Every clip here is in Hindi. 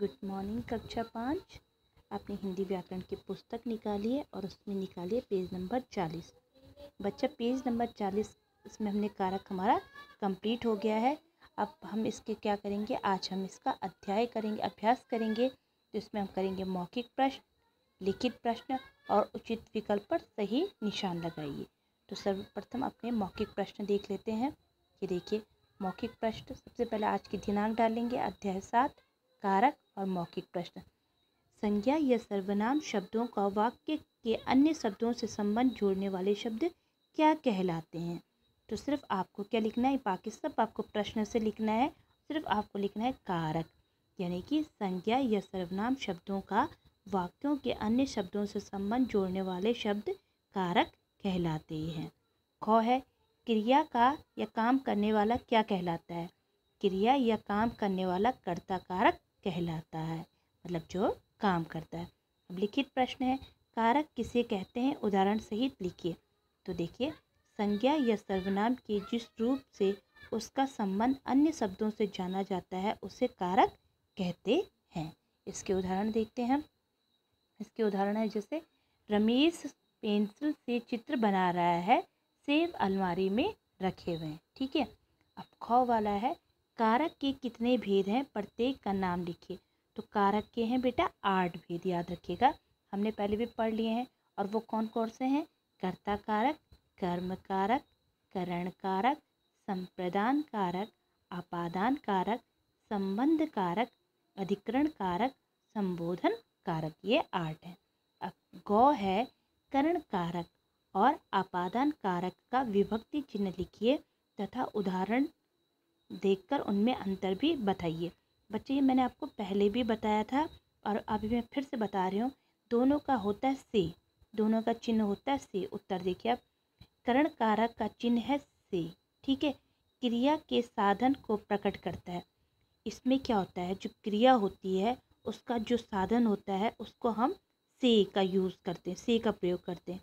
गुड मॉर्निंग कक्षा पाँच आपने हिंदी व्याकरण की पुस्तक निकाली है और उसमें निकाली है पेज नंबर चालीस बच्चा पेज नंबर चालीस इसमें हमने कारक हमारा कंप्लीट हो गया है अब हम इसके क्या करेंगे आज हम इसका अध्याय करेंगे अभ्यास करेंगे जिसमें हम करेंगे मौखिक प्रश्न लिखित प्रश्न और उचित विकल्प पर सही निशान लगाइए तो सर्वप्रथम अपने मौखिक प्रश्न देख लेते हैं ये देखिए मौखिक प्रश्न सबसे पहले आज की दिनांक डालेंगे अध्याय सात कारक और मौखिक प्रश्न संज्ञा या सर्वनाम शब्दों का वाक्य के अन्य शब्दों से संबंध जोड़ने वाले शब्द क्या कहलाते हैं तो सिर्फ आपको क्या लिखना है बाकी सब आपको प्रश्न से लिखना है सिर्फ आपको लिखना है कारक यानी कि संज्ञा या सर्वनाम शब्दों का वाक्यों के अन्य शब्दों से संबंध जोड़ने वाले शब्द कारक कहलाते हैं ख है क्रिया का या काम करने वाला क्या कहलाता है क्रिया या काम करने वाला कर्ता कारक कहलाता है मतलब जो काम करता है अब लिखित प्रश्न है कारक किसे कहते हैं उदाहरण सहित लिखिए तो देखिए संज्ञा या सर्वनाम के जिस रूप से उसका संबंध अन्य शब्दों से जाना जाता है उसे कारक कहते हैं इसके उदाहरण देखते हैं इसके उदाहरण है जैसे रमेश पेंसिल से चित्र बना रहा है सेब अलमारी में रखे हुए हैं ठीक है अब खौ वाला है कारक के कितने भेद हैं प्रत्येक का नाम लिखिए तो कारक के हैं बेटा आठ भेद याद रखिएगा हमने पहले भी पढ़ लिए हैं और वो कौन कौन से हैं कर्ता कारक कर्म कारक करण कारक संप्रदान कारक आपादान कारक संबंध कारक अधिकरण कारक संबोधन कारक ये आठ है अब गौ है करण कारक और आपादान कारक का विभक्ति चिन्ह लिखिए तथा उदाहरण देखकर उनमें अंतर भी बताइए बच्चे ये मैंने आपको पहले भी बताया था और अभी मैं फिर से बता रही हूँ दोनों का होता है से दोनों का चिन्ह होता है से उत्तर देखिए आप करण कारक का चिन्ह है से ठीक है क्रिया के साधन को प्रकट करता है इसमें क्या होता है जो क्रिया होती है उसका जो साधन होता है उसको हम से का यूज़ करते हैं से का प्रयोग करते हैं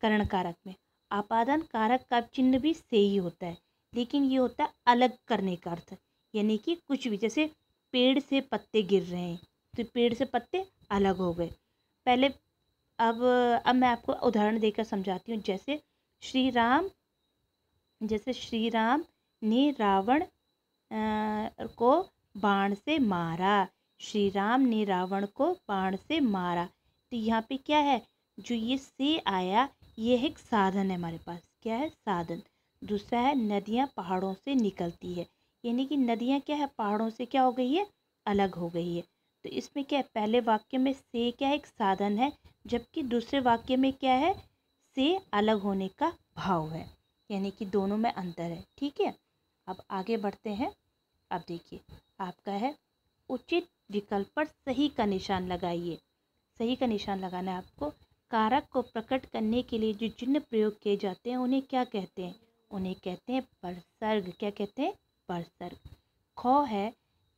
करण कारक में आपादन कारक का चिन्ह भी से ही होता है लेकिन ये होता है अलग करने का अर्थ यानी कि कुछ भी जैसे पेड़ से पत्ते गिर रहे हैं तो पेड़ से पत्ते अलग हो गए पहले अब अब मैं आपको उदाहरण देकर समझाती हूँ जैसे श्री राम जैसे श्री राम ने रावण को बाण से मारा श्री राम ने रावण को बाण से मारा तो यहाँ पे क्या है जो ये से आया ये एक साधन है हमारे पास क्या है साधन दूसरा है नदियाँ पहाड़ों से निकलती है यानी कि नदियाँ क्या है पहाड़ों से क्या हो गई है अलग हो गई है तो इसमें क्या है पहले वाक्य में से क्या है एक साधन है जबकि दूसरे वाक्य में क्या है से अलग होने का भाव है यानी कि दोनों में अंतर है ठीक है अब आगे बढ़ते हैं अब देखिए आपका है उचित विकल्प पर सही का निशान लगाइए सही का निशान लगाना है आपको कारक को प्रकट करने के लिए जो चिन्ह प्रयोग किए जाते हैं उन्हें क्या कहते हैं उन्हें कहते हैं परसर्ग क्या कहते हैं परसर्ग खौ है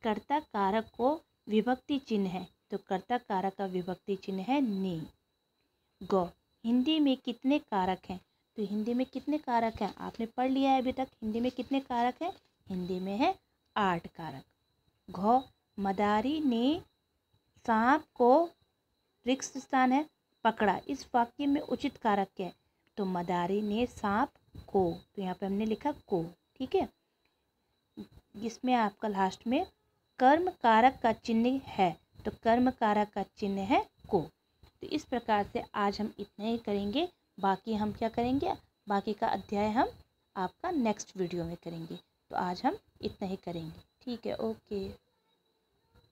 कर्ता कारक को विभक्ति चिन्ह है तो कर्ता कारक का विभक्ति चिन्ह है नी गौ हिंदी में कितने कारक हैं तो हिंदी में कितने कारक हैं आपने पढ़ लिया है अभी तक हिंदी में कितने कारक हैं हिंदी में है आठ कारक घ मदारी ने सांप को रिक्स स्थान है पकड़ा इस वाक्य में उचित कारक क्या है तो मदारी ने सांप को तो यहाँ पे हमने लिखा को ठीक है इसमें आपका लास्ट में कर्म कारक का चिन्ह है तो कर्म कारक का चिन्ह है को तो इस प्रकार से आज हम इतना ही करेंगे बाकी हम क्या करेंगे बाकी का अध्याय हम आपका नेक्स्ट वीडियो में करेंगे तो आज हम इतना ही करेंगे ठीक है ओके